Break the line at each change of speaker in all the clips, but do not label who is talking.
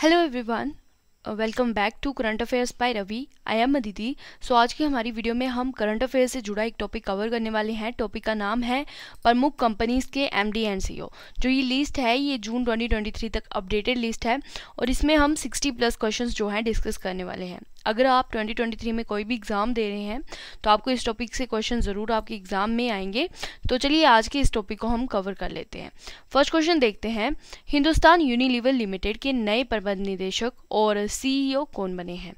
hello everyone welcome back to current affairs by Ravi I am Aditi so आज की हमारी video में हम करंट अफेयर्स से जुड़ा एक टॉपिक कवर करने वाले हैं टॉपिक का नाम है प्रमुख कंपनीज के M D and C O जो ये लिस्ट है ये जून 2023 तक अपडेटेड लिस्ट है और इसमें हम 60 प्लस क्वेश्चंस जो हैं डिस्कस करने वाले हैं अगर आप 2023 में कोई भी एग्ज़ाम दे रहे हैं तो आपको इस टॉपिक से क्वेश्चन ज़रूर आपके एग्ज़ाम में आएंगे तो चलिए आज के इस टॉपिक को हम कवर कर लेते हैं फर्स्ट क्वेश्चन देखते हैं हिंदुस्तान यूनिलीवर लिमिटेड के नए प्रबंध निदेशक और सीईओ e कौन बने हैं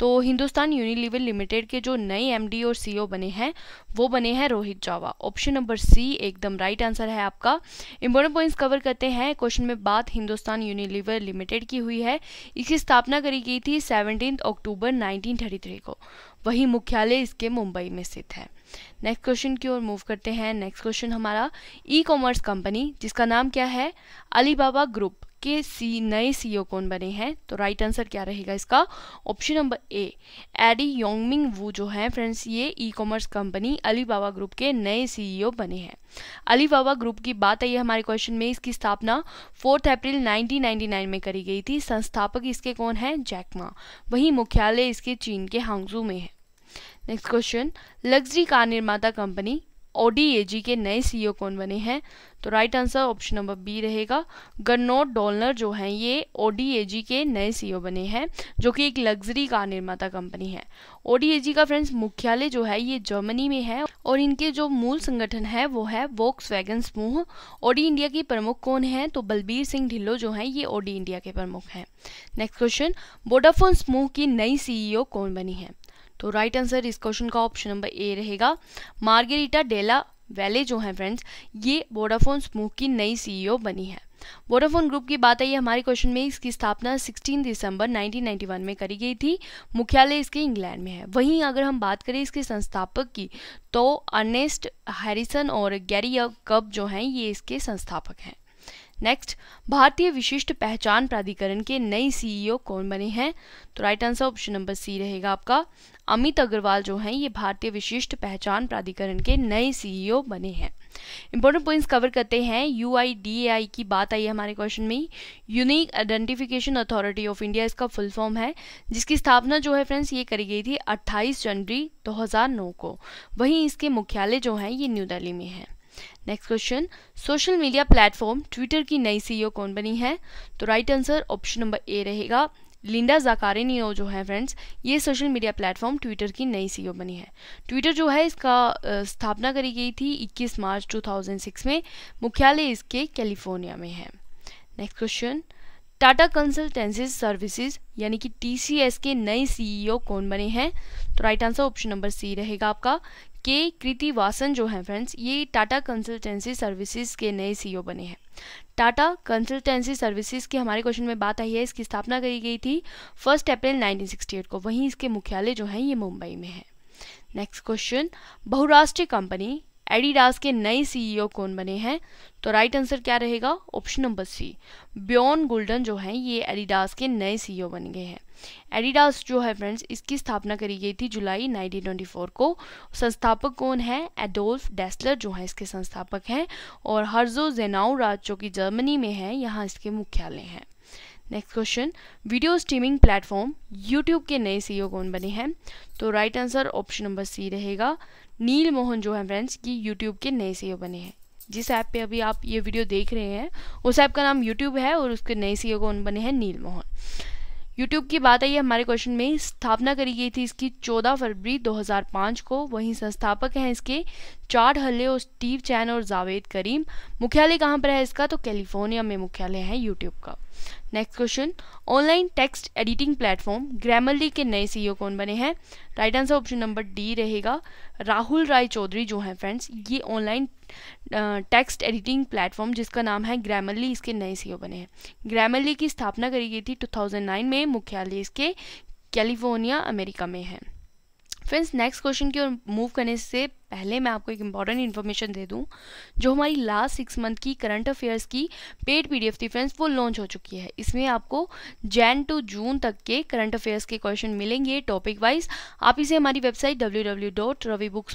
तो हिंदुस्तान यूनिलीवर लिमिटेड के जो नए एमडी और सीईओ e बने हैं वो बने हैं Rohit Jawa option number C एकदम राइट आंसर है आपका इंपॉर्टेंट पॉइंट्स कवर करते हैं क्वेश्चन में बात हिंदुस्तान यूनिलीवर लिमिटेड की हुई है इसकी स्थापना करी गई थी सेवनटीन अक्टूबर नाइनटीन को वही मुख्यालय इसके मुंबई में स्थित है नेक्स्ट क्वेश्चन की ओर मूव करते हैं नेक्स्ट क्वेश्चन हमारा ई कॉमर्स कंपनी जिसका नाम क्या है अलीबाबा ग्रुप के सी नए सीईओ e कौन बने हैं तो राइट आंसर क्या रहेगा इसका option number A Eddie Yongming वो जो है फ्रेंड्स ये e commerce company Alibaba group के नए सीईओ e बने हैं अलीबाबा ग्रुप की बात आई है हमारे क्वेश्चन में इसकी स्थापना फोर्थ अप्रैल 1999 में करी गई थी संस्थापक इसके कौन है जैकमा वही मुख्यालय इसके चीन के हांगजू में है नेक्स्ट क्वेश्चन लग्जरी कार निर्माता कंपनी ओडीएजी के नए सीईओ e कौन बने हैं तो right answer option number B रहेगा गन्नोट डोलनर जो हैं ये ओडीएजी के नए सीईओ e बने हैं जो कि एक लग्जरी कार निर्माता कंपनी है ओडीएजी का फ्रेंड्स मुख्यालय जो है ये जर्मनी में है और इनके जो मूल संगठन है वो है वोक्स वैगन समूह ओडी इंडिया के प्रमुख कौन है तो बलबीर सिंह ढिल्लो जो है ये ओडी इंडिया के प्रमुख हैं नेक्स्ट क्वेश्चन बोडाफोन समूह की नई सीईओ कौन बनी है तो राइट आंसर इस क्वेश्चन का ऑप्शन नंबर ए रहेगा मार्गरीटा डेला वैले जो है फ्रेंड्स ये वोडाफोन समूह की नई सीईओ बनी है वोडाफोन ग्रुप की बात आई हमारे क्वेश्चन में इसकी स्थापना 16 दिसंबर 1991 में करी गई थी मुख्यालय इसके इंग्लैंड में है वहीं अगर हम बात करें इसके संस्थापक की तो अर्नेस्ट हैरिसन और गैरी कब जो हैं ये इसके संस्थापक हैं नेक्स्ट भारतीय विशिष्ट पहचान प्राधिकरण के नए सीईओ कौन बने हैं तो right answer option number C रहेगा आपका अमित अग्रवाल जो हैं ये भारतीय विशिष्ट पहचान प्राधिकरण के नए सीईओ e बने हैं इंपॉर्टेंट पॉइंट्स कवर करते हैं यू की बात आई है हमारे क्वेश्चन में unique identification authority of India इसका फुल फॉर्म है जिसकी स्थापना जो है फ्रेंड्स ये करी गई थी 28 जनवरी 2009 को वहीं इसके मुख्यालय जो हैं ये न्यू दिल्ली में है next question social media platform Twitter की नई सीईओ e कौन बनी है तो right answer option number A रहेगा लिंडा जाकारिनियो जो है फ्रेंड्स ये सोशल मीडिया प्लेटफॉर्म ट्विटर की नई सीईओ e बनी है ट्विटर जो है इसका स्थापना करी गई थी 21 मार्च 2006 में मुख्यालय इसके कैलिफोर्निया में है next question Tata consultancy services यानी कि टीसीएस के नए सीईओ e कौन बने हैं तो right answer option number C रहेगा आपका के कृति वासन जो हैं फ्रेंड्स ये टाटा कंसल्टेंसी सर्विसेज के नए सीईओ e बने हैं टाटा कंसल्टेंसी सर्विसेज की हमारे क्वेश्चन में बात आई है इसकी स्थापना करी गई थी फर्स्ट अप्रैल 1968 को वहीं इसके मुख्यालय जो हैं ये मुंबई में है नेक्स्ट क्वेश्चन बहुराष्ट्रीय कंपनी एडिडास के नए सीईओ e कौन बने हैं तो राइट आंसर क्या रहेगा option number C Bjorn Gulden जो है ये एडिडास के नए सीईओ e बन गए हैं एडिडास जो है फ्रेंड्स इसकी स्थापना करी गई थी जुलाई 1924 को संस्थापक कौन है एडोल्फ डेस्लर जो है इसके संस्थापक हैं और हर्जो जेनाउ राज जो कि जर्मनी में है यहाँ इसके मुख्यालय हैं next question video streaming platform YouTube के नए सीईओ e कौन बने हैं तो right answer option number C रहेगा नील मोहन जो है फ्रेंड्स ये यूट्यूब के नए सी e बने हैं जिस ऐप पे अभी आप ये वीडियो देख रहे हैं उस ऐप का नाम यूट्यूब है और उसके नए सी e कौन बने हैं नील मोहन यूट्यूब की बात आई है हमारे क्वेश्चन में स्थापना करी गई थी इसकी 14 फरवरी 2005 को वहीं संस्थापक हैं इसके चार्ड हल्ले और स्टीव चैन और जावेद करीम मुख्यालय कहाँ पर है इसका तो कैलिफोर्निया में मुख्यालय है यूट्यूब का next question online text editing platform Grammarly के नए सीईओ e कौन बने हैं right answer option number D Rahul Roy राय चौधरी जो हैं फ्रेंड्स ये ऑनलाइन टेक्स्ट एडिटिंग प्लेटफॉर्म जिसका नाम है ग्रामरली इसके नए सीईओ e बने हैं ग्रामरली की स्थापना करी गई थी 2009 में मुख्यालय इसके कैलिफोर्निया अमेरिका में है फ्रेंड्स नेक्स्ट क्वेश्चन की ओर मूव करने से पहले मैं आपको एक इंपॉर्टेंट इन्फॉर्मेशन दे दूं जो हमारी लास्ट सिक्स मंथ की करंट अफेयर्स की पेड पीडीएफ थी फ्रेंड्स वो लॉन्च हो चुकी है इसमें आपको जैन टू जून तक के करंट अफेयर्स के क्वेश्चन मिलेंगे टॉपिक वाइज आप इसे हमारी वेबसाइट डब्ल्यू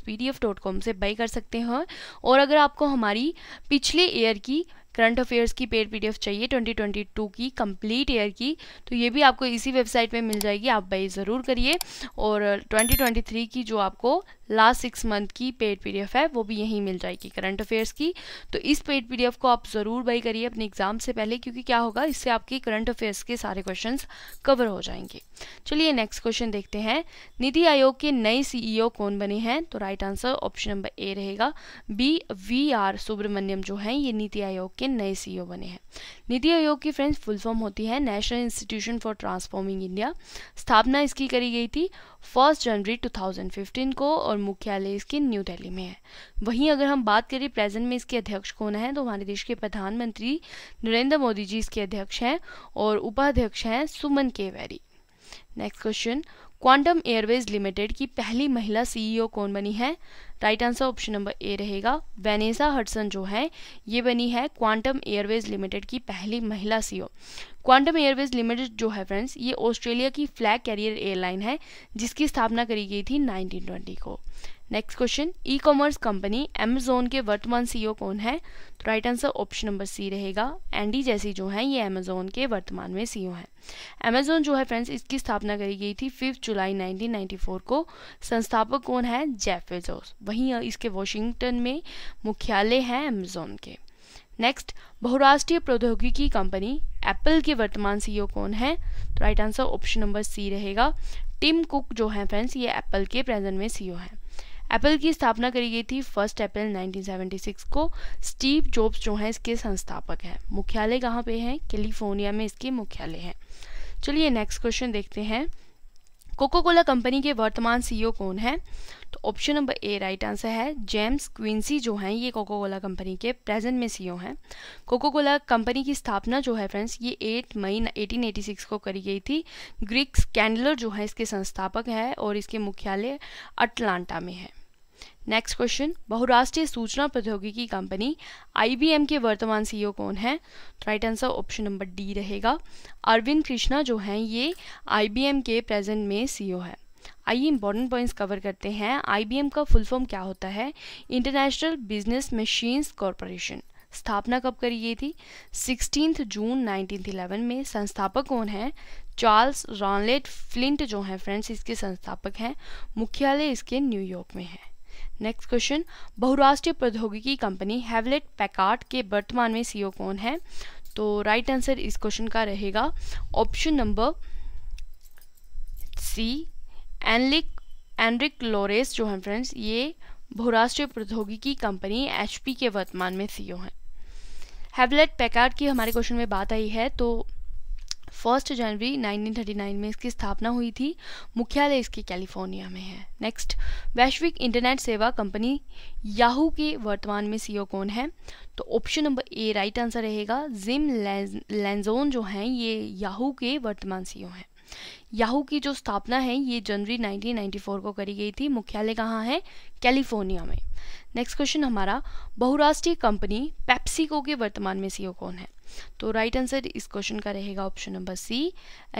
से बाई कर सकते हैं और अगर आपको हमारी पिछले ईयर की करंट अफेयर्स की पेड पी चाहिए 2022 की कंप्लीट ईयर की तो ये भी आपको इसी वेबसाइट पे मिल जाएगी आप बाई ज़रूर करिए और 2023 की जो आपको लास्ट सिक्स मंथ की पेड पी है वो भी यहीं मिल जाएगी करंट अफेयर्स की तो इस पेड पी को आप ज़रूर बाई करिए अपने एग्जाम से पहले क्योंकि क्या होगा इससे आपके करंट अफेयर्स के सारे क्वेश्चन कवर हो जाएंगे चलिए नेक्स्ट क्वेश्चन देखते हैं नीति आयोग के नए सीईओ e कौन बने हैं तो right answer option number A रहेगा बी वी आर सुब्रमण्यम जो हैं ये नीति आयोग के नए सी e बने हैं नीति आयोग की फ्रेंड्स फुल फॉर्म होती है national institution for transforming India स्थापना इसकी करी गई थी फर्स्ट जनवरी 2015 को और मुख्यालय इसके न्यू दिल्ली में है वहीं अगर हम बात करें प्रेजेंट में इसके अध्यक्ष कौन है तो हमारे देश के प्रधानमंत्री नरेंद्र मोदी जी इसके अध्यक्ष हैं और उपाध्यक्ष हैं सुमन केवैरी next question Quantum Airways Limited की पहली महिला सीईओ e कौन बनी है right answer option number A रहेगा वेनेसा हडसन जो है ये बनी है क्वांटम एयरवेज लिमिटेड की पहली महिला सीईओ क्वांटम एयरवेज लिमिटेड जो है फ्रेंड्स ये ऑस्ट्रेलिया की फ्लैग कैरियर एयरलाइन है जिसकी स्थापना करी गई थी 1920 को next question e commerce company Amazon के वर्तमान सीईओ e कौन है तो right answer option number C रहेगा एंडी जैसी जो है ये अमेजोन के वर्तमान में सीईओ e हैं अमेजोन जो है फ्रेंड्स इसकी स्थापना करी गई थी फिफ्थ जुलाई 1994 को संस्थापक कौन है जेफ बेजोस वहीं इसके वॉशिंगटन में मुख्यालय हैं अमेजोन के नेक्स्ट बहुराष्ट्रीय प्रौद्योगिकी कंपनी एप्पल के वर्तमान सीईओ e कौन है तो right answer option number C रहेगा टिम कुक जो है फ्रेंड्स ये एप्पल के प्रेजेंट में सीईओ e हैं एप्पल की स्थापना करी गई थी फर्स्ट अप्रैल 1976 को स्टीव जॉब्स जो हैं इसके संस्थापक हैं मुख्यालय कहाँ पे हैं कैलिफोर्निया में इसके मुख्यालय हैं चलिए नेक्स्ट क्वेश्चन देखते हैं कोको कोला कंपनी के वर्तमान सीईओ e कौन तो है तो option number A right answer है जेम्स क्विंसी जो हैं ये कोको कोला कंपनी के प्रेजेंट में सीईओ e हैं कोको कोला कंपनी की स्थापना जो है फ्रेंड्स ये 8 मई 1886 को करी गई थी ग्रीक स्कैंडलर जो है इसके संस्थापक है और इसके मुख्यालय अटलांटा में है नेक्स्ट क्वेश्चन बहुराष्ट्रीय सूचना प्रौद्योगिकी कंपनी आईबीएम के वर्तमान सीईओ e कौन है तो right answer option number D रहेगा अरविंद कृष्णा जो हैं ये आईबीएम के प्रेजेंट में सीईओ e है आइए इंपॉर्टेंट पॉइंट्स कवर करते हैं आईबीएम का फुल फॉर्म क्या होता है इंटरनेशनल बिजनेस मशीन्स कॉरपोरेशन स्थापना कब करी गई थी सिक्सटीन जून नाइनटीन में संस्थापक कौन है चार्ल्स रॉनलेट फ्लिंट जो हैं फ्रेंड्स इसके संस्थापक हैं मुख्यालय इसके न्यूयॉर्क में है नेक्स्ट क्वेश्चन बहुराष्ट्रीय प्रौद्योगिकी कंपनी हैवलेट पैकार्ट के वर्तमान में सीईओ e कौन है तो राइट right आंसर इस क्वेश्चन का रहेगा option number C Enrique Enrique Lores जो है फ्रेंड्स ये बहुराष्ट्रीय प्रौद्योगिकी कंपनी एचपी के वर्तमान में सीईओ e हैं हैवलेट पैकार्ड की हमारे क्वेश्चन में बात आई है तो फर्स्ट जनवरी 1939 में इसकी स्थापना हुई थी मुख्यालय इसके कैलिफोर्निया में है नेक्स्ट वैश्विक इंटरनेट सेवा कंपनी याहू के वर्तमान में सीईओ e कौन है तो option number A right answer रहेगा जिम लैंजोन जो हैं ये याहू के वर्तमान सीईओ e हैं याहू की जो स्थापना है ये जनवरी 1994 को करी गई थी मुख्यालय कहाँ है कैलिफोर्निया में नेक्स्ट क्वेश्चन हमारा बहुराष्ट्रीय कंपनी पेप्सिको के वर्तमान में सीईओ e कौन है तो राइट आंसर इस क्वेश्चन का रहेगा option number C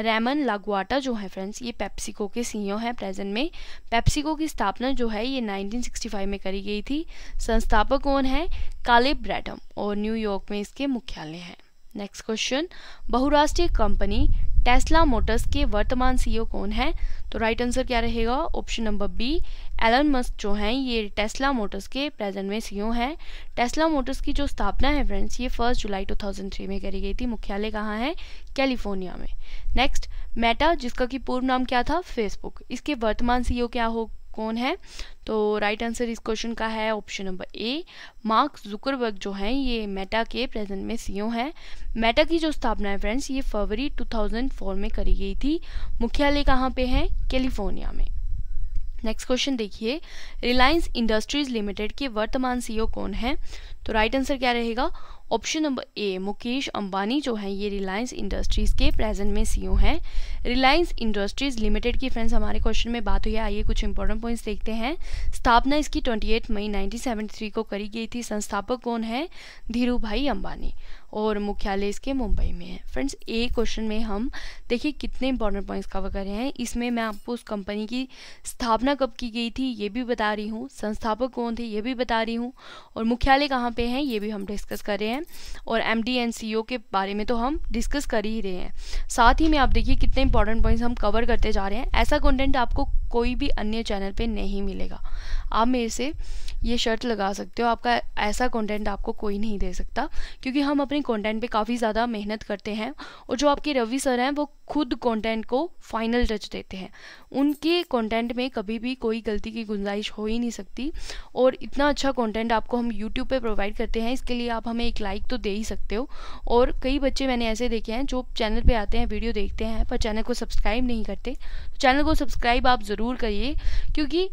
Ramon Laguarta जो है फ्रेंड्स ये पेप्सिको के सीईओ e हैं प्रेजेंट में पेप्सिको की स्थापना जो है ये 1965 में करी गई थी संस्थापक कौन है काले ब्रैडम और न्यूयॉर्क में इसके मुख्यालय हैं नेक्स्ट क्वेश्चन बहुराष्ट्रीय कंपनी टेस्ला मोटर्स के वर्तमान सीईओ e कौन है तो राइट आंसर क्या रहेगा option number B Elon Musk जो हैं ये टेस्ला मोटर्स के प्रेजेंट में सीईओ e हैं टेस्ला मोटर्स की जो स्थापना है फ्रेंड्स ये फर्स्ट जुलाई 2003 में करी गई थी मुख्यालय कहाँ है कैलिफोर्निया में नेक्स्ट मेटा जिसका कि पूर्व नाम क्या था फेसबुक इसके वर्तमान सीईओ e क्या हो कौन है तो राइट आंसर इस क्वेश्चन का है option number A Mark Zuckerberg जो हैं ये मेटा के प्रेजेंट में सीईओ e हैं मेटा की जो स्थापना है फ्रेंड्स ये फरवरी 2004 में करी गई थी मुख्यालय कहाँ पे है कैलिफोर्निया में नेक्स्ट क्वेश्चन देखिए रिलायंस इंडस्ट्रीज लिमिटेड के वर्तमान सीईओ e कौन है तो राइट आंसर क्या रहेगा option number A Mukesh Ambani जो हैं ये रिलायंस इंडस्ट्रीज़ के प्रेजेंट में सीईओ e हैं रिलायंस इंडस्ट्रीज़ लिमिटेड की फ्रेंड्स हमारे क्वेश्चन में बात हुई है आइए कुछ इंपॉर्टेंट पॉइंट्स देखते हैं स्थापना इसकी 28 मई 1973 को करी गई थी संस्थापक कौन है धीरू भाई अंबानी और मुख्यालय इसके मुंबई में है फ्रेंड्स एक क्वेश्चन में हम देखिए कितने इंपॉर्टेंट पॉइंट्स कवर कर रहे हैं इसमें मैं आपको उस कंपनी की स्थापना कब की गई थी ये भी बता रही हूँ संस्थापक कौन थे ये भी बता रही हूँ और मुख्यालय कहाँ पर हैं ये भी हम डिस्कस कर रहे हैं और M D and C O के बारे में तो हम डिस्कस कर ही रहे हैं साथ ही में आप देखिए कितने इंपॉर्टेंट पॉइंट्स हम कवर करते जा रहे हैं ऐसा कॉन्टेंट आपको कोई भी अन्य चैनल पे नहीं मिलेगा आप मेरे से ये शर्त लगा सकते हो आपका ऐसा कंटेंट आपको कोई नहीं दे सकता क्योंकि हम अपने कंटेंट पे काफ़ी ज़्यादा मेहनत करते हैं और जो आपके रवि सर हैं वो खुद कंटेंट को फाइनल टच देते हैं उनके कंटेंट में कभी भी कोई गलती की गुंजाइश हो ही नहीं सकती और इतना अच्छा कंटेंट आपको हम यूट्यूब पे प्रोवाइड करते हैं इसके लिए आप हमें एक लाइक तो दे ही सकते हो और कई बच्चे मैंने ऐसे देखे हैं जो चैनल पर आते हैं वीडियो देखते हैं पर चैनल को सब्सक्राइब नहीं करते तो चैनल को सब्सक्राइब आप ज़रूर ज़रूर करिए क्योंकि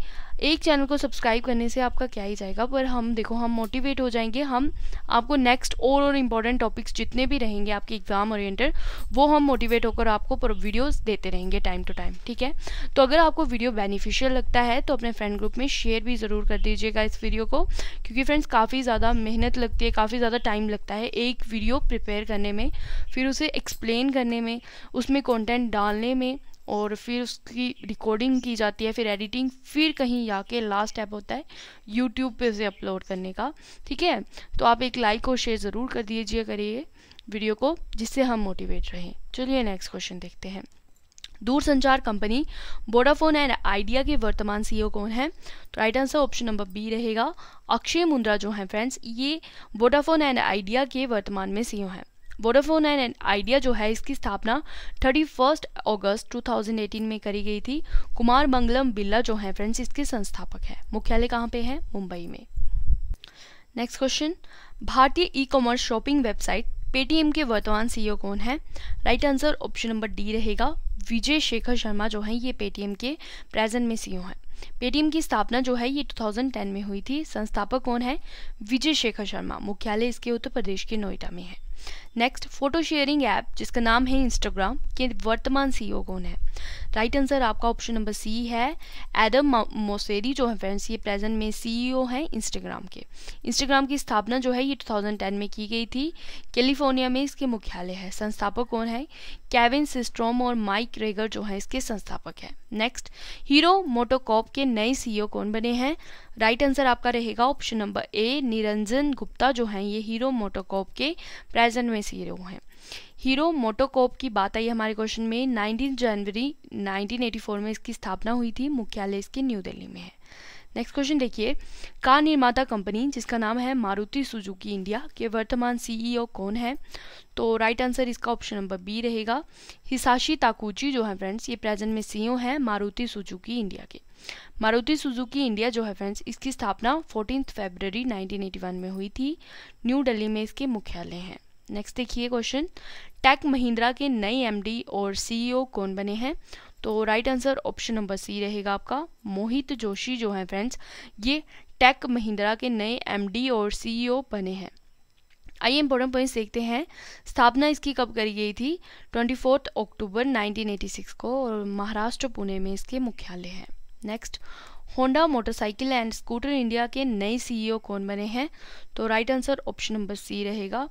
एक चैनल को सब्सक्राइब करने से आपका क्या ही जाएगा पर हम देखो हम मोटिवेट हो जाएंगे हम आपको नेक्स्ट और और इम्पॉर्टेंट टॉपिक्स जितने भी रहेंगे आपके एग्ज़ाम ओरिएंटेड वो हम मोटिवेट होकर आपको वीडियोस देते रहेंगे टाइम टू टाइम ठीक है तो अगर आपको वीडियो बेनिफिशियल लगता है तो अपने फ्रेंड ग्रुप में शेयर भी ज़रूर कर दीजिएगा इस वीडियो को क्योंकि फ्रेंड्स काफ़ी ज़्यादा मेहनत लगती है काफ़ी ज़्यादा टाइम लगता है एक वीडियो प्रिपेयर करने में फिर उसे एक्सप्लेन करने में उसमें कॉन्टेंट डालने में और फिर उसकी रिकॉर्डिंग की जाती है फिर एडिटिंग फिर कहीं जाके लास्ट स्टेप होता है यूट्यूब पे उसे अपलोड करने का ठीक है तो आप एक लाइक और शेयर ज़रूर कर दीजिए करिए वीडियो को जिससे हम मोटिवेट रहें चलिए नेक्स्ट क्वेश्चन देखते हैं दूरसंचार कंपनी वोडाफोन एंड आइडिया के वर्तमान सीईओ e कौन है तो right answer option number B रहेगा अक्षय मुंद्रा जो हैं फ्रेंड्स ये वोडाफोन एंड आइडिया के वर्तमान में सीईओ e हैं वोडाफोन एंड आइडिया जो है इसकी स्थापना 31 अगस्त 2018 में करी गई थी कुमार मंगलम बिल्ला जो है फ्रेंड्स इसके संस्थापक है मुख्यालय कहाँ पे है मुंबई में नेक्स्ट क्वेश्चन भारतीय e commerce shopping website Paytm के वर्तमान सीईओ e कौन है right answer option number D रहेगा विजय शेखर शर्मा जो है ये पेटीएम के प्रेजेंट में सीईओ e हैं पेटीएम की स्थापना जो है ये 2010 में हुई थी संस्थापक कौन है विजय शेखर शर्मा मुख्यालय इसके उत्तर प्रदेश के नोएडा में है नेक्स्ट फोटो शेयरिंग ऐप जिसका नाम है इंस्टाग्राम के वर्तमान सीईओ e कौन है राइट आंसर आपका ऑप्शन नंबर सी है एडम मोसेरी जो है फ्रेंड्स ये प्रेजेंट में सीईओ e हैं इंस्टाग्राम के इंस्टाग्राम की स्थापना जो है ये 2010 में की गई थी कैलिफोर्निया में इसके मुख्यालय है संस्थापक कौन है कैविन सिस्ट्रोम और माइक रेगर जो है इसके संस्थापक है नेक्स्ट हीरो मोटोकॉप के नए सीईओ e कौन बने हैं राइट आंसर आपका रहेगा option number A Niranjan Gupta जो हैं ये हीरो मोटोकॉप के प्रेजेंट में हीरो e हैं हीरो मोटोकॉप की बात आई हमारे क्वेश्चन में 19 जनवरी 1984 में इसकी स्थापना हुई थी मुख्यालय इसके न्यू दिल्ली में है नेक्स्ट क्वेश्चन देखिए कार निर्माता कंपनी जिसका नाम है मारुति सुजुकी इंडिया के वर्तमान सीईओ e कौन है तो राइट आंसर इसका ऑप्शन नंबर बी रहेगा हिसाशी ताकुची जो है फ्रेंड्स ये प्रेजेंट में सीईओ है मारुति सुजुकी इंडिया के मारुति सुजुकी इंडिया जो है फ्रेंड्स इसकी स्थापना फोर्टीन फेबररी नाइनटीन में हुई थी न्यू डेली में इसके मुख्यालय हैं नेक्स्ट देखिए क्वेश्चन टेक महिंद्रा के नए एमडी और सीईओ e कौन बने हैं तो right answer option number C रहेगा आपका मोहित जोशी जो है फ्रेंड्स ये टेक महिंद्रा के नए एमडी और सीईओ e बने हैं आइए इंपॉर्टेंट पॉइंट्स देखते हैं स्थापना इसकी कब करी गई थी ट्वेंटी अक्टूबर 1986 को और महाराष्ट्र पुणे में इसके मुख्यालय है next Honda motorcycle and scooter India के नए सीईओ e कौन बने हैं तो right answer option number C रहेगा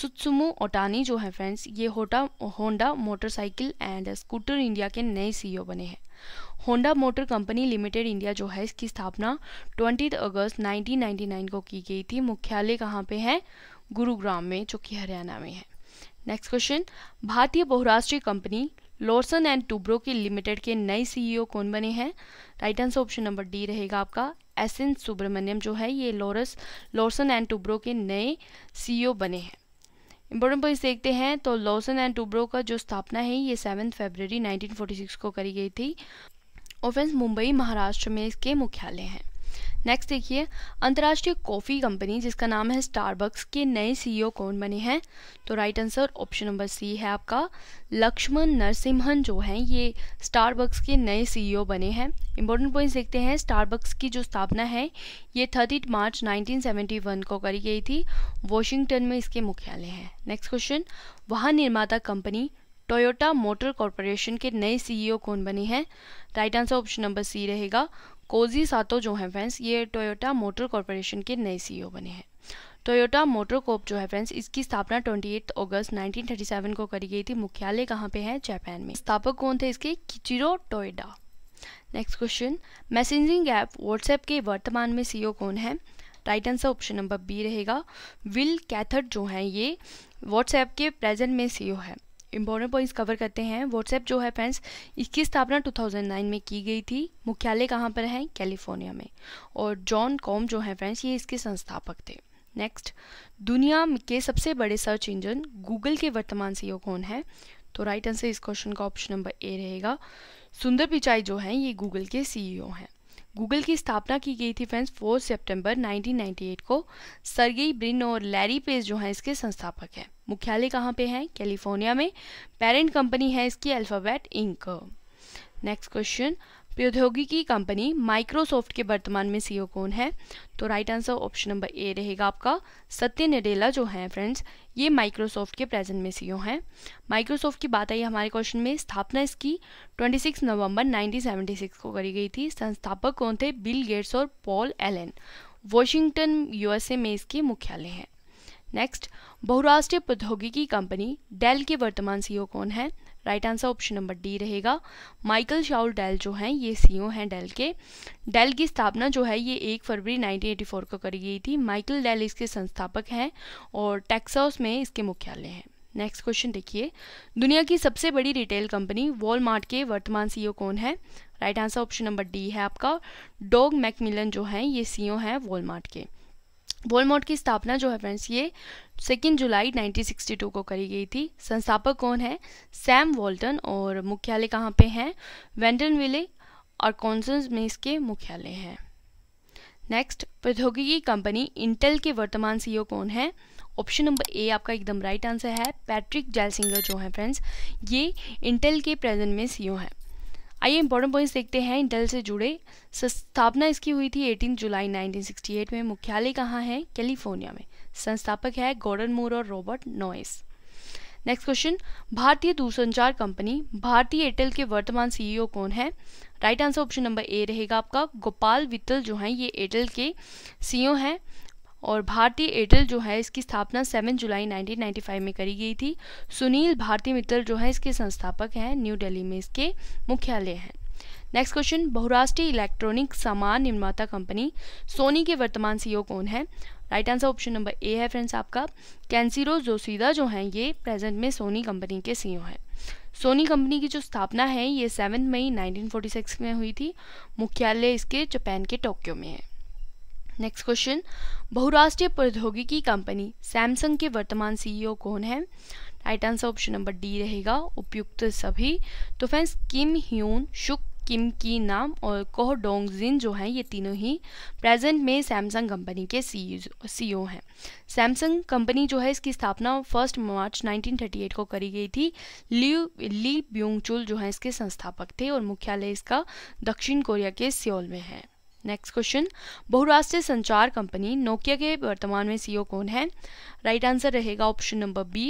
सुत्सुमु ओटानी जो है फ्रेंड्स ये होटा Honda motorcycle and scooter India के नए सीईओ e बने हैं Honda motor company limited India जो है इसकी स्थापना ट्वेंटी अगस्त 1999 को की गई थी मुख्यालय कहाँ पे है गुरुग्राम में जो कि हरियाणा में है नेक्स्ट क्वेश्चन भारतीय बहुराष्ट्रीय कंपनी लॉर्सन एंड टूब्रो के लिमिटेड के नए सीईओ e कौन बने हैं right answer option number D रहेगा आपका एस एन सुब्रमण्यम जो है ये लॉरस लॉर्सन एंड टूब्रो के नए सीईओ e बने हैं इंपॉर्टेंट पॉइंट देखते हैं तो लॉर्सन एंड टूब्रो का जो स्थापना है ये सेवन फेबररी नाइनटीन को करी गई थी ऑफेंस मुंबई महाराष्ट्र में इसके मुख्यालय हैं नेक्स्ट देखिए अंतर्राष्ट्रीय कॉफ़ी कंपनी जिसका नाम है स्टारबक्स के नए सीईओ कौन बने हैं तो right answer option number C है आपका लक्ष्मण नरसिम्हन जो हैं ये स्टारबक्स के नए सीईओ बने हैं इंपॉर्टेंट पॉइंट्स देखते हैं स्टारबक्स की जो स्थापना है ये थर्टी मार्च 1971 को करी गई थी वॉशिंगटन में इसके मुख्यालय हैं नेक्स्ट क्वेश्चन वहाँ निर्माता कंपनी टोयोटा मोटर कॉरपोरेशन के नए सीईओ e कौन e बने हैं right answer option number C रहेगा कोजी सातो जो है फ्रेंड्स ये टोयोटा मोटर कॉरपोरेशन के नए सीईओ बने हैं टोयोटा मोटर कोप जो है फ्रेंड्स इसकी स्थापना 28 अगस्त 1937 को करी गई थी मुख्यालय कहाँ पे है जापान में स्थापक कौन थे इसके Kiichiro Toyota next question messaging app WhatsApp के वर्तमान में सीईओ e कौन है right answer option number B रहेगा विल कैथर्ड जो हैं ये व्हाट्सएप के प्रेजेंट में सीईओ है इंपॉर्टेंट पॉइंट्स कवर करते हैं व्हाट्सएप जो है फ्रेंड्स इसकी स्थापना 2009 में की गई थी मुख्यालय कहाँ पर है कैलिफोर्निया में और जॉन कॉम जो है फ्रेंड्स ये इसके संस्थापक थे नेक्स्ट दुनिया के सबसे बड़े सर्च इंजन गूगल के वर्तमान सी e कौन है तो राइट आंसर इस क्वेश्चन का ऑप्शन नंबर ए रहेगा सुंदर पिचाई जो है ये गूगल के सीईओ e हैं गूगल की स्थापना की गई थी फ्रेंड्स 4 सितंबर 1998 को सरगेई ब्रिन और लैरी पेज जो हैं इसके संस्थापक हैं मुख्यालय कहाँ पे हैं कैलिफोर्निया में पेरेंट कंपनी है इसकी अल्फ़ाबेट इंक नेक्स्ट क्वेश्चन प्रौद्योगिकी कंपनी माइक्रोसॉफ्ट के वर्तमान में सीईओ e कौन है तो right answer option number A रहेगा आपका सत्य नडेला जो है फ्रेंड्स ये माइक्रोसॉफ्ट के प्रेजेंट में सीईओ e हैं माइक्रोसॉफ्ट की बात आई हमारे क्वेश्चन में स्थापना इसकी 26 नवंबर 1976 को करी गई थी संस्थापक कौन थे बिल गेट्स और पॉल एलन वॉशिंगटन यूएसए में इसके मुख्यालय हैं नेक्स्ट बहुराष्ट्रीय प्रौद्योगिकी कंपनी डेल के वर्तमान सीईओ e कौन है right answer option number D रहेगा माइकल शाउल डेल जो हैं ये सीईओ e हैं डेल के डेल की स्थापना जो है ये एक फरवरी 1984 को करी गई थी माइकल डेल इसके संस्थापक हैं और टेक्सास में इसके मुख्यालय हैं नेक्स्ट क्वेश्चन देखिए दुनिया की सबसे बड़ी रिटेल कंपनी वॉलमार्ट के वर्तमान सीईओ e कौन है right answer option number D है आपका डॉग मैकमिलन जो हैं ये सीईओ e हैं वॉलमार्ट के वोलमोट की स्थापना जो है फ्रेंड्स ये सेकेंड जुलाई 1962 को करी गई थी संस्थापक कौन है सैम वॉल्टन और मुख्यालय कहाँ पे हैं वेंडनविले और कॉन्सन्स में इसके मुख्यालय हैं नेक्स्ट प्रौद्योगिकी कंपनी इंटेल के वर्तमान सीईओ e कौन है ऑप्शन नंबर ए आपका एकदम राइट आंसर है पैट्रिक जैलसिंगर जो है फ्रेंड्स ये इंटेल के प्रेजेंट में सीईओ e हैं आइए इंपॉर्टेंट पॉइंट्स देखते हैं इंटेल से जुड़े स्थापना इसकी हुई थी 18 जुलाई 1968 में मुख्यालय कहाँ है कैलिफोर्निया में संस्थापक है गोर्डन मूर और रॉबर्ट नॉइस नेक्स्ट क्वेश्चन भारतीय दूरसंचार कंपनी भारतीय एयरटेल के वर्तमान सीईओ e कौन है right answer option number A रहेगा आपका गोपाल वित्तल जो हैं ये एयरटेल के सीईओ e हैं और भारतीय एयरटेल जो है इसकी स्थापना 7 जुलाई 1995 में करी गई थी सुनील भारती मित्तल जो है इसके संस्थापक हैं न्यू दिल्ली में इसके मुख्यालय हैं नेक्स्ट क्वेश्चन बहुराष्ट्रीय इलेक्ट्रॉनिक सामान निर्माता कंपनी सोनी के वर्तमान सीईओ e कौन है right answer option number A है फ्रेंड्स आपका कैंसिरो जोसीदा जो हैं ये प्रेजेंट में सोनी कंपनी के सीईओ e हैं सोनी कंपनी की जो स्थापना है ये सेवन मई 1946 में हुई थी मुख्यालय इसके जापान के टोक्यो में है नेक्स्ट क्वेश्चन बहुराष्ट्रीय प्रौद्योगिकी कंपनी सैमसंग के वर्तमान सीईओ e कौन है right answer option number D रहेगा उपयुक्त सभी तो फ्रेंड्स किम ह्यून शुक किम की नाम और कोह डोंग जिन जो हैं ये तीनों ही प्रेजेंट में सैमसंग कंपनी के सी सीईओ e e हैं सैमसंग कंपनी जो है इसकी स्थापना फर्स्ट मार्च 1938 को करी गई थी ली ली ब्यूंगचुल जो है इसके संस्थापक थे और मुख्यालय इसका दक्षिण कोरिया के सियोल में है नेक्स्ट क्वेश्चन बहुराष्ट्रीय संचार कंपनी नोकिया के वर्तमान में सीईओ e कौन है राइट आंसर रहेगा option number B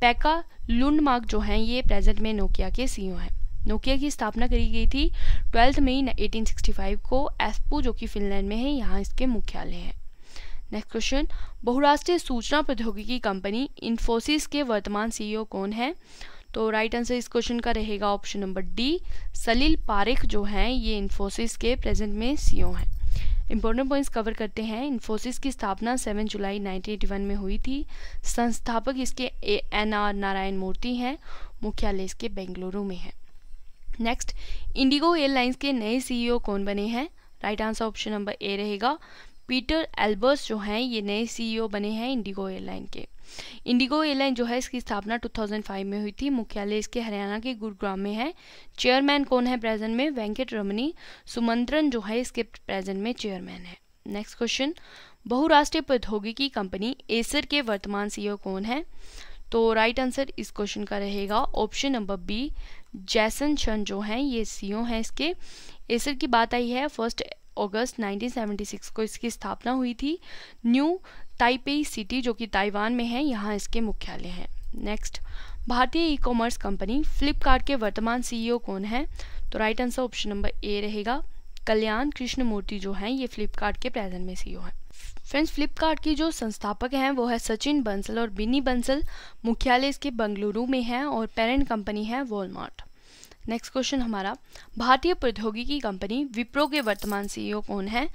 Pekka Lundmark जो हैं ये प्रेजेंट में नोकिया के सीईओ e हैं नोकिया की स्थापना करी गई थी ट्वेल्थ मई 1865 को एस्पू जो कि फिनलैंड में है यहाँ इसके मुख्यालय हैं नेक्स्ट क्वेश्चन बहुराष्ट्रीय सूचना प्रौद्योगिकी कंपनी इन्फोसिस के वर्तमान सीईओ e कौन है तो राइट आंसर इस क्वेश्चन का रहेगा option number D Salil Parekh जो हैं ये इन्फोसिस के प्रेजेंट में सीईओ e हैं इंपॉर्टेंट पॉइंट्स कवर करते हैं इन्फोसिस की स्थापना 7 जुलाई 1981 में हुई थी संस्थापक इसके एन आर नारायण मूर्ति हैं मुख्यालय इसके बेंगलुरु में है नेक्स्ट इंडिगो एयरलाइंस के नए सीईओ e कौन बने हैं right answer option number A रहेगा पीटर एल्बर्स जो हैं ये नए सीईओ e बने हैं इंडिगो एयरलाइन के इंडिगो एयरलाइन जो है इसकी स्थापना 2005 में हुई थी मुख्यालय इसके हरियाणा के गुरुग्राम में है चेयरमैन कौन है प्रेजेंट में वेंकट रमनी सुमंत्रन जो है इसके प्रेजेंट में चेयरमैन है नेक्स्ट क्वेश्चन बहुराष्ट्रीय प्रौद्योगिकी कंपनी एसर के वर्तमान सीईओ e कौन है तो राइट आंसर इस क्वेश्चन का रहेगा ऑप्शन नंबर बी जैसन शन जो हैं ये सीईओ e हैं इसके एसर की बात आई है फर्स्ट अगस्त 1976 को इसकी स्थापना हुई थी न्यू ताइपेई सिटी जो कि ताइवान में है यहाँ इसके मुख्यालय हैं नेक्स्ट भारतीय ई कॉमर्स कंपनी फ्लिपकार्ट के वर्तमान सीईओ e कौन है तो right answer option number A रहेगा कल्याण कृष्णमूर्ति जो हैं ये फ्लिपकार्ट के प्रेजेंट में सीईओ e हैं फ्रेंड्स फ्लिपकार्ट की जो संस्थापक हैं वो है सचिन बंसल और बिनी बंसल मुख्यालय इसके बंगलुरु में है और पेरेंट कंपनी है वॉलमार्ट नेक्स्ट क्वेश्चन हमारा भारतीय प्रौद्योगिकी कंपनी विप्रो के वर्तमान सीईओ e कौन है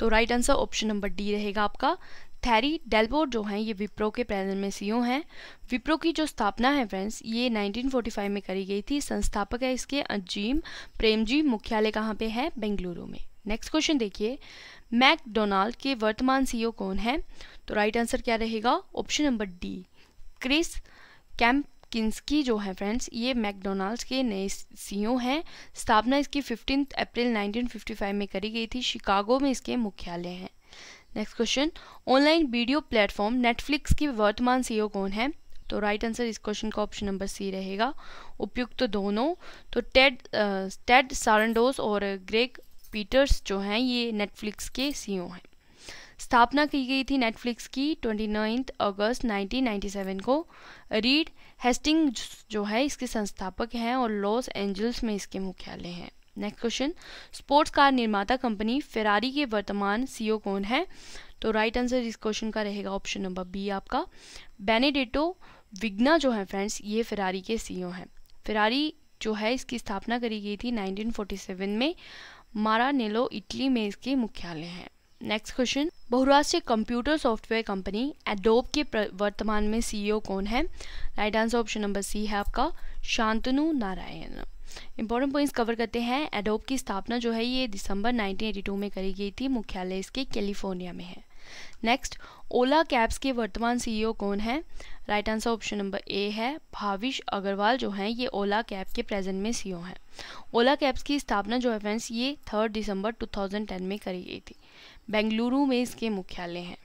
तो right answer option number D रहेगा आपका थैरी डेल्बोर जो हैं ये विप्रो के पैनल में सीईओ हैं विप्रो की जो स्थापना है फ्रेंड्स ये 1945 में करी गई थी संस्थापक है इसके अजीम प्रेमजी मुख्यालय कहाँ पे है बेंगलुरु में नेक्स्ट क्वेश्चन देखिए मैकडोनाल्ड के वर्तमान सीईओ कौन है तो राइट आंसर क्या रहेगा option number D Chris Kempczinski जो है फ्रेंड्स ये मैकडोनाल्ड्स के नए सीईओ हैं स्थापना इसकी 15 अप्रैल 1955 में करी गई थी शिकागो में इसके मुख्यालय हैं next question online video platform Netflix की वर्तमान सीईओ e कौन है तो राइट आंसर इस क्वेश्चन का ऑप्शन नंबर सी रहेगा उपयुक्त तो दोनों तो टेड टेड सारंडोस और ग्रेग पीटर्स जो हैं ये नेटफ्लिक्स के सीईओ e हैं स्थापना की गई थी नेटफ्लिक्स की ट्वेंटी नाइन्थ अगस्त 1997 को रीड हेस्टिंग जो है इसके संस्थापक हैं और लॉस एंजल्स में इसके मुख्यालय हैं नेक्स्ट क्वेश्चन स्पोर्ट्स कार निर्माता कंपनी फेरारी के वर्तमान सीईओ e कौन है तो राइट right आंसर इस क्वेश्चन का रहेगा ऑप्शन नंबर बी आपका बेनेडेटो विग्ना जो है फ्रेंड्स ये फेरारी के सीईओ e हैं फेरारी जो है इसकी स्थापना करी गई थी 1947 में मारानेलो इटली में इसके मुख्यालय हैं नेक्स्ट क्वेश्चन बहुराष्ट्रीय कंप्यूटर सॉफ्टवेयर कंपनी एडोब के वर्तमान में सीईओ e कौन है right answer option number C है आपका Shantanu Narayen important points cover करते हैं एडोब की स्थापना जो है ये दिसंबर 1982 में करी गई थी मुख्यालय इसके कैलिफोर्निया में है नेक्स्ट ओला कैब्स के वर्तमान सीईओ e कौन है right answer option number A है भाविश अग्रवाल जो हैं ये ओला कैब के प्रेजेंट में सीईओ e हैं ओला कैब्स की स्थापना जो है फ्रेंड्स ये थर्ड दिसंबर 2010 में करी गई थी बेंगलुरु में इसके मुख्यालय हैं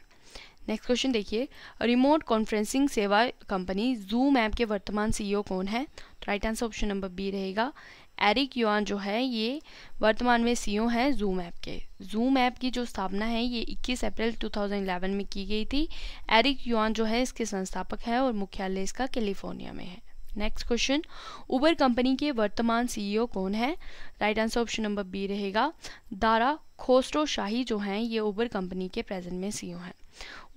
नेक्स्ट क्वेश्चन देखिए रिमोट कॉन्फ्रेंसिंग सेवा कंपनी जूम ऐप के वर्तमान सीईओ e कौन है तो right answer option number B रहेगा एरिक युआन जो है ये वर्तमान में सीईओ e हैं जूम ऐप के जूम ऐप की जो स्थापना है ये 21 अप्रैल 2011 में की गई थी एरिक युआन जो है इसके संस्थापक है और मुख्यालय इसका कैलिफोर्निया में है नेक्स्ट क्वेश्चन उबर कंपनी के वर्तमान सीईओ e कौन है right answer option number B रहेगा दारा खोस्टो शाही जो हैं ये उबर कंपनी के प्रेजेंट में सीईओ हैं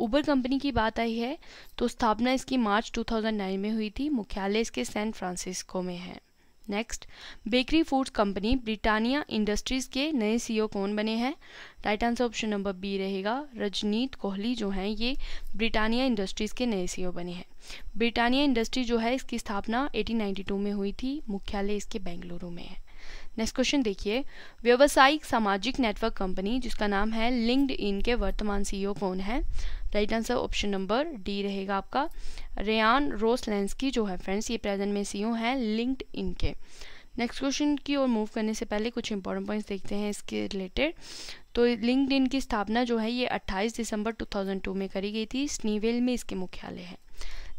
उबर कंपनी की बात आई है तो स्थापना इसकी मार्च 2009 में हुई थी मुख्यालय इसके सैन फ्रांसिस्को में है next bakery foods company Britannia industries के नए सीईओ e कौन बने हैं right answer option number B रहेगा रजनीत कोहली जो हैं ये ब्रिटानिया इंडस्ट्रीज के नए सीईओ e बने हैं ब्रिटानिया इंडस्ट्री जो है इसकी स्थापना 1892 में हुई थी मुख्यालय इसके बेंगलुरु में है नेक्स्ट क्वेश्चन देखिए व्यवसायिक सामाजिक नेटवर्क कंपनी जिसका नाम है लिंक्ड इन के वर्तमान सीईओ कौन है right answer option number D रहेगा आपका रेयान की जो है फ्रेंड्स ये प्रेजेंट में सीईओ हैं लिंक्ड इन के नेक्स्ट क्वेश्चन की ओर मूव करने से पहले कुछ इंपॉर्टेंट पॉइंट्स देखते हैं इसके रिलेटेड तो लिंक्ड की स्थापना जो है ये 28 दिसंबर 2002 में करी गई थी स्नीवेल में इसके मुख्यालय है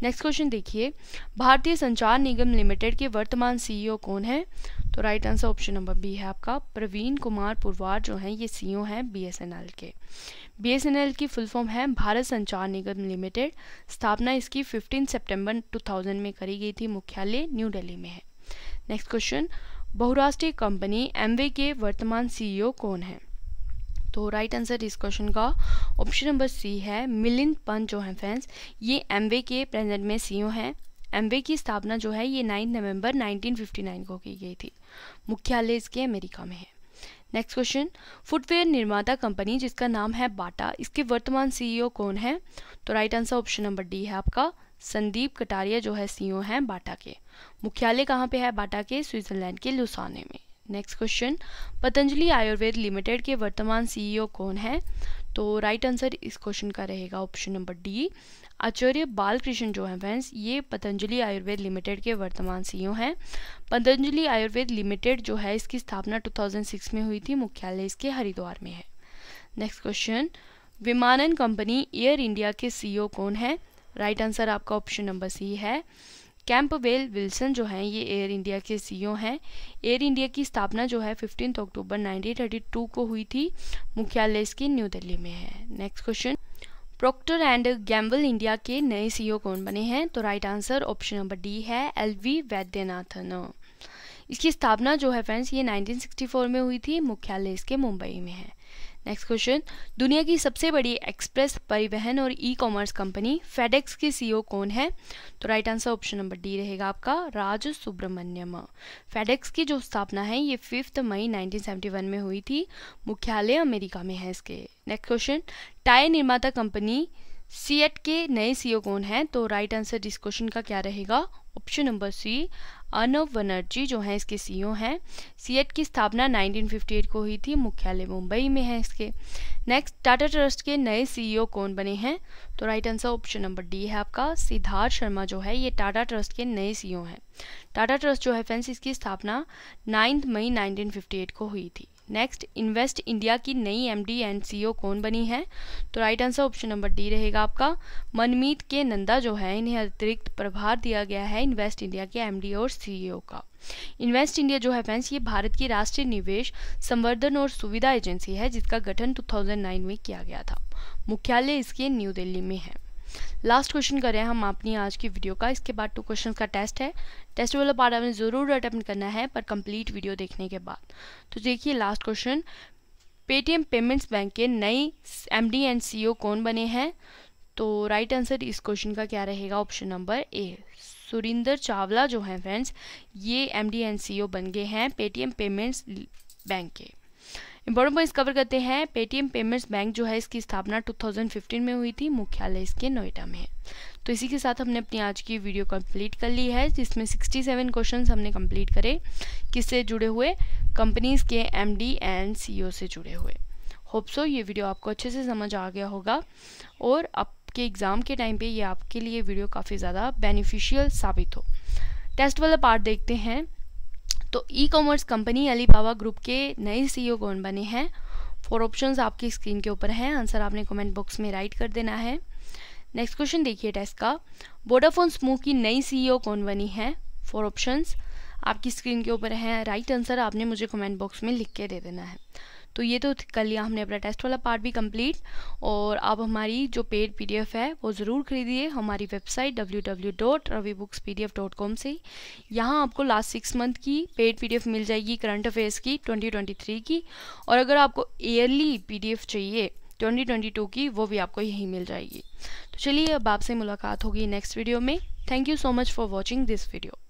नेक्स्ट क्वेश्चन देखिए भारतीय संचार निगम लिमिटेड के वर्तमान सीईओ कौन है तो right answer option number B है आपका प्रवीण कुमार पुरवार जो हैं ये सीईओ हैं बीएसएनएल के बीएसएनएल की फुल फॉर्म है भारत संचार निगम लिमिटेड स्थापना इसकी 15 सितंबर 2000 में करी गई थी मुख्यालय न्यू दिल्ली में है नेक्स्ट क्वेश्चन बहुराष्ट्रीय कंपनी एमवे के वर्तमान सीईओ कौन है तो राइट आंसर इस क्वेश्चन का ऑप्शन नंबर सी है मिलिंद पंत जो हैं फ्रेंड्स ये एमवे के प्रेजेंट में सीईओ हैं एमवे की स्थापना जो है ये 9 नवंबर 1959 को की गई थी मुख्यालय इसके अमेरिका में है नेक्स्ट क्वेश्चन फुटवेयर निर्माता कंपनी जिसका नाम है बाटा इसके वर्तमान सीईओ e कौन है तो right answer option number D है आपका संदीप कटारिया जो है सीईओ e हैं बाटा के मुख्यालय कहाँ पे है बाटा के स्विट्जरलैंड के लुसाने में next question Patanjali Ayurveda limited के वर्तमान सीईओ e कौन है तो राइट right आंसर इस क्वेश्चन का रहेगा option number D Acharya Balkrishna जो हैं फ्रेंड्स ये पतंजलि आयुर्वेद लिमिटेड के वर्तमान सीईओ e हैं पतंजलि आयुर्वेद लिमिटेड जो है इसकी स्थापना 2006 में हुई थी मुख्यालय इसके हरिद्वार में है नेक्स्ट क्वेश्चन विमानन कंपनी एयर इंडिया के सी e कौन है राइट right आंसर आपका ऑप्शन नंबर सी है वेल विल्सन जो हैं ये एयर इंडिया के सीईओ हैं एयर इंडिया की स्थापना जो है फिफ्टीन अक्टूबर 1932 को हुई थी मुख्यालय इसकी न्यू दिल्ली में है next question Procter and Gamble India के नए सीईओ कौन बने हैं तो right answer option number D है एल वी वैद्यनाथन इसकी स्थापना जो है फ्रेंड्स ये 1964 में हुई थी मुख्यालय इसके मुंबई में है नेक्स्ट क्वेश्चन दुनिया की सबसे बड़ी एक्सप्रेस परिवहन और ई कॉमर्स कंपनी फेडेक्स के सीईओ कौन है तो right answer option number D रहेगा आपका राज सुब्रमण्यम फेडेक्स की जो स्थापना है ये फिफ्थ मई 1971 में हुई थी मुख्यालय अमेरिका में है इसके नेक्स्ट क्वेश्चन टायर निर्माता कंपनी सीएट के नए सीईओ e कौन है तो राइट आंसर इस क्वेश्चन का क्या रहेगा option number C Arnab Banerjee जो हैं इसके सीईओ e हैं सीएट e की स्थापना 1958 को हुई थी मुख्यालय मुंबई में है इसके नेक्स्ट टाटा ट्रस्ट के नए सीईओ e कौन बने हैं तो right answer option number D है आपका सिद्धार्थ शर्मा जो है ये टाटा ट्रस्ट के नए सीईओ हैं टाटा ट्रस्ट जो है फ्रेंड्स इसकी स्थापना 9 मई 1958 को हुई थी नेक्स्ट इन्वेस्ट इंडिया की नई एमडी एंड सीईओ कौन बनी है तो right answer option number D रहेगा आपका मनमीत के नंदा जो है इन्हें अतिरिक्त प्रभार दिया गया है इन्वेस्ट इंडिया के एमडी और सीईओ e का इन्वेस्ट इंडिया जो है फ्रेंड्स ये भारत की राष्ट्रीय निवेश संवर्धन और सुविधा एजेंसी है जिसका गठन नाइन में किया गया था मुख्यालय इसके न्यू दिल्ली में है लास्ट क्वेश्चन करें हम अपनी आज की वीडियो का इसके बाद टू क्वेश्चन का टेस्ट है टेस्ट वाला पार्ट आपने ज़रूर अटेम्प्ट करना है पर कंप्लीट वीडियो देखने के बाद तो देखिए last question Paytm payments bank के नए एम डी एंड सी कौन बने हैं तो राइट आंसर इस क्वेश्चन का क्या रहेगा option number A Surinder Chawla जो हैं फ्रेंड्स ये एम डी एंड सी बन गए हैं पेटीएम पेमेंट्स बैंक के इंपॉर्टेंट पॉइंट्स कवर करते हैं पेटीएम पेमेंट्स बैंक जो है इसकी स्थापना 2015 में हुई थी मुख्यालय इसके नोएडा में है तो इसी के साथ हमने अपनी आज की वीडियो कंप्लीट कर ली है जिसमें 67 क्वेश्चंस हमने कंप्लीट करे किससे जुड़े हुए कंपनीज के एमडी एंड सीईओ से जुड़े हुए होप सो ये वीडियो आपको अच्छे से समझ आ गया होगा और आपके एग्ज़ाम के टाइम पर यह आपके लिए वीडियो काफ़ी ज़्यादा बेनिफिशियल साबित हो टेस्ट वाला पार्ट देखते हैं तो e commerce company Alibaba group के नए सीईओ e कौन बने हैं फोर ऑप्शंस आपकी स्क्रीन के ऊपर हैं आंसर आपने कॉमेंट बॉक्स में राइट कर देना है नेक्स्ट क्वेश्चन देखिए टेस्ट का वोडाफोन स्मूह की नई सीईओ e कौन बनी है फोर ऑप्शंस आपकी स्क्रीन के ऊपर है राइट आंसर आपने मुझे कमेंट बॉक्स में लिख के दे देना है तो ये तो कर लिया हमने अपना टेस्ट वाला पार्ट भी कंप्लीट और आप हमारी जो पेड पीडीएफ है वो ज़रूर खरीदिए हमारी वेबसाइट www.ravibookspdf.com से यहाँ आपको लास्ट सिक्स मंथ की पेड पीडीएफ मिल जाएगी करंट अफेयर्स की 2023 की और अगर आपको ईयरली पीडीएफ चाहिए 2022 की वो भी आपको यहीं मिल जाएगी तो चलिए अब आपसे मुलाकात होगी नेक्स्ट वीडियो में thank you so much for watching this video